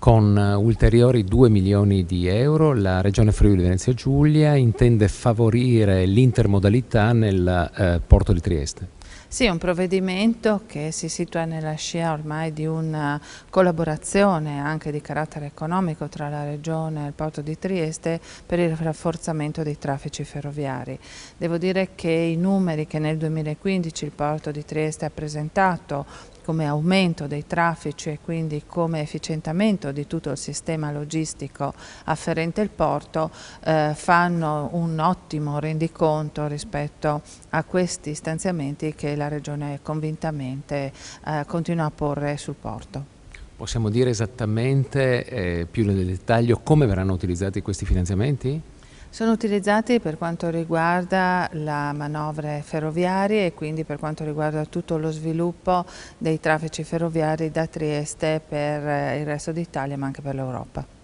Con eh, ulteriori 2 milioni di euro la Regione Friuli Venezia Giulia intende favorire l'intermodalità nel eh, porto di Trieste. Sì, è un provvedimento che si situa nella scia ormai di una collaborazione anche di carattere economico tra la Regione e il Porto di Trieste per il rafforzamento dei traffici ferroviari. Devo dire che i numeri che nel 2015 il Porto di Trieste ha presentato come aumento dei traffici e quindi come efficientamento di tutto il sistema logistico afferente al porto eh, fanno un ottimo rendiconto rispetto a questi stanziamenti che la Regione convintamente eh, continua a porre sul porto. Possiamo dire esattamente, eh, più nel dettaglio, come verranno utilizzati questi finanziamenti? Sono utilizzati per quanto riguarda la manovre ferroviarie e quindi per quanto riguarda tutto lo sviluppo dei traffici ferroviari da Trieste per eh, il resto d'Italia ma anche per l'Europa.